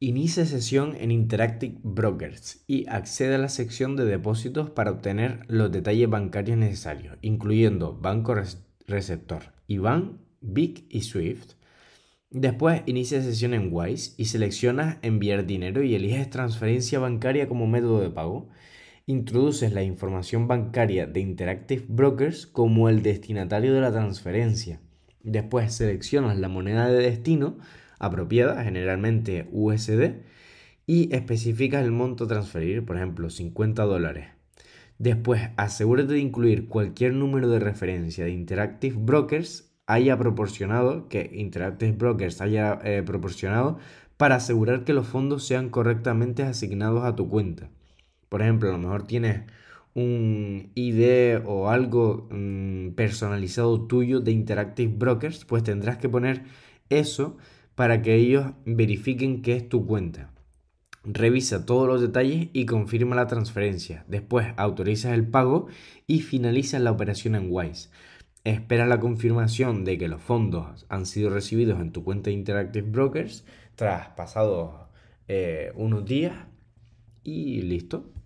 Inicia sesión en Interactive Brokers y accede a la sección de depósitos para obtener los detalles bancarios necesarios, incluyendo banco receptor, IBAN, BIC y SWIFT. Después inicia sesión en Wise y seleccionas enviar dinero y eliges transferencia bancaria como método de pago. Introduces la información bancaria de Interactive Brokers como el destinatario de la transferencia. Después seleccionas la moneda de destino apropiada, generalmente USD, y especificas el monto a transferir, por ejemplo, 50 dólares. Después, asegúrate de incluir cualquier número de referencia de Interactive Brokers haya proporcionado, que Interactive Brokers haya eh, proporcionado, para asegurar que los fondos sean correctamente asignados a tu cuenta. Por ejemplo, a lo mejor tienes un ID o algo mm, personalizado tuyo de Interactive Brokers, pues tendrás que poner eso para que ellos verifiquen que es tu cuenta. Revisa todos los detalles y confirma la transferencia. Después autorizas el pago y finalizas la operación en Wise. Espera la confirmación de que los fondos han sido recibidos en tu cuenta de Interactive Brokers tras pasados eh, unos días y listo.